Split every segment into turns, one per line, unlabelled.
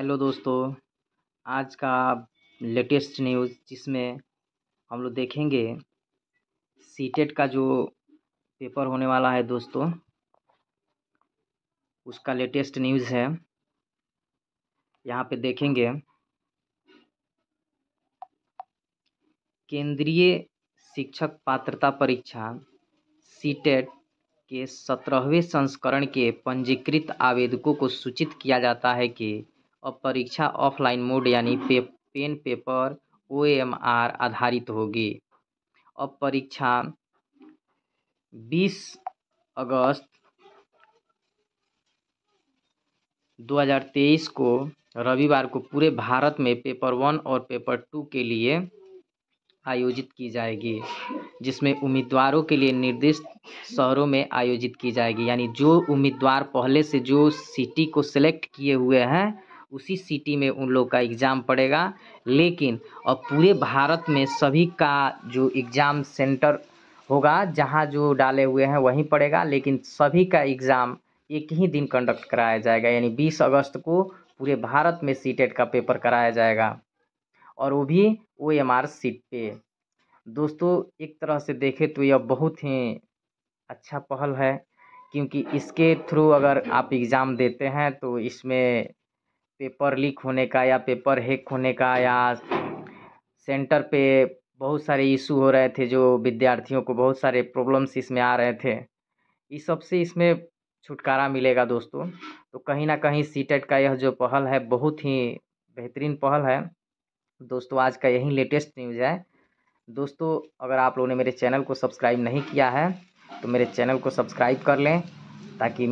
hello दोस्तों आज का लेटेस्ट न्यूज़ जिसमें हम लोग देखेंगे सीटेट का जो पेपर होने वाला है दोस्तों उसका लेटेस्ट न्यूज़ है यहाँ पे देखेंगे केंद्रीय शिक्षक पात्रता परीक्षा सीटेट के सत्रहवें संस्करण के पंजीकृत आवेदकों को सूचित किया जाता है कि अब परीक्षा ऑफलाइन मोड यानी पे, pen paper O M R आधारित होगी अब परीक्षा 20 अगस्त 2023 को रविवार को पूरे भारत में पेपर वन और पेपर टू के लिए आयोजित की जाएगी जिसमें उम्मीदवारों के लिए निर्दिष्ट शहरों में आयोजित की जाएगी यानी जो उम्मीदवार पहले से जो सिटी को सिलेक्ट किए हुए हैं उसी सिटी में उन लोग का एग्ज़ाम पड़ेगा लेकिन अब पूरे भारत में सभी का जो एग्ज़ाम सेंटर होगा जहाँ जो डाले हुए हैं वहीं पड़ेगा लेकिन सभी का एग्ज़ाम एक ही दिन कंडक्ट कराया जाएगा यानी बीस अगस्त को पूरे भारत में सी e का पेपर कराया जाएगा और वो भी ओ एम आर सीट पे दोस्तों एक तरह से देखें तो यह बहुत ही अच्छा पहल है क्योंकि इसके थ्रू अगर आप एग्ज़ाम देते हैं तो इसमें पेपर लीक होने का या पेपर हैक होने का या सेंटर पे बहुत सारे इशू हो रहे थे जो विद्यार्थियों को बहुत सारे प्रॉब्लम्स इसमें आ रहे थे इस सब से इसमें छुटकारा मिलेगा दोस्तों तो कहीं ना कहीं सी e का यह जो पहल है बहुत ही बेहतरीन पहल है दोस्तों आज का यही लेटेस्ट न्यूज़ है दोस्तों अगर आप लोगों ने मेरे चैनल को सब्सक्राइब नहीं किया है तो मेरे चैनल को सब्सक्राइब कर लें ताकि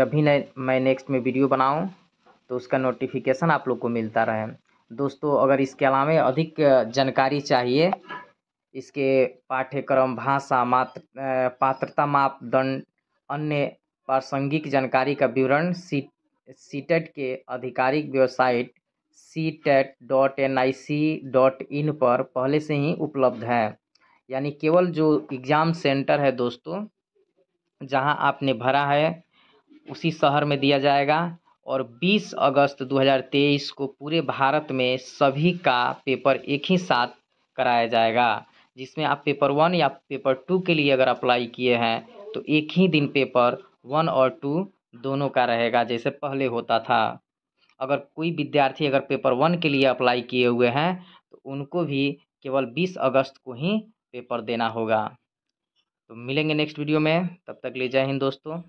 जब भी मैं नेक्स्ट में वीडियो बनाऊं तो उसका नोटिफिकेशन आप लोग को मिलता रहे दोस्तों अगर इसके अलावा अधिक जानकारी चाहिए इसके पाठ्यक्रम भाषा मात्र पात्रता मापदंड अन्य प्रासंगिक जानकारी का विवरण सी सी के आधिकारिक website C TET dot N I C dot in पर पहले से ही उपलब्ध है यानी केवल जो एग्ज़ाम सेंटर है दोस्तों जहां आपने भरा है उसी शहर में दिया जाएगा और 20 अगस्त 2023 को पूरे भारत में सभी का पेपर एक ही साथ कराया जाएगा जिसमें आप पेपर वन या पेपर टू के लिए अगर अप्लाई किए हैं तो एक ही दिन पेपर वन और टू दोनों का रहेगा जैसे पहले होता था अगर कोई विद्यार्थी अगर पेपर वन के लिए अप्लाई किए हुए हैं तो उनको भी केवल 20 अगस्त को ही पेपर देना होगा तो मिलेंगे नेक्स्ट वीडियो में तब तक ले जय हिंद दोस्तों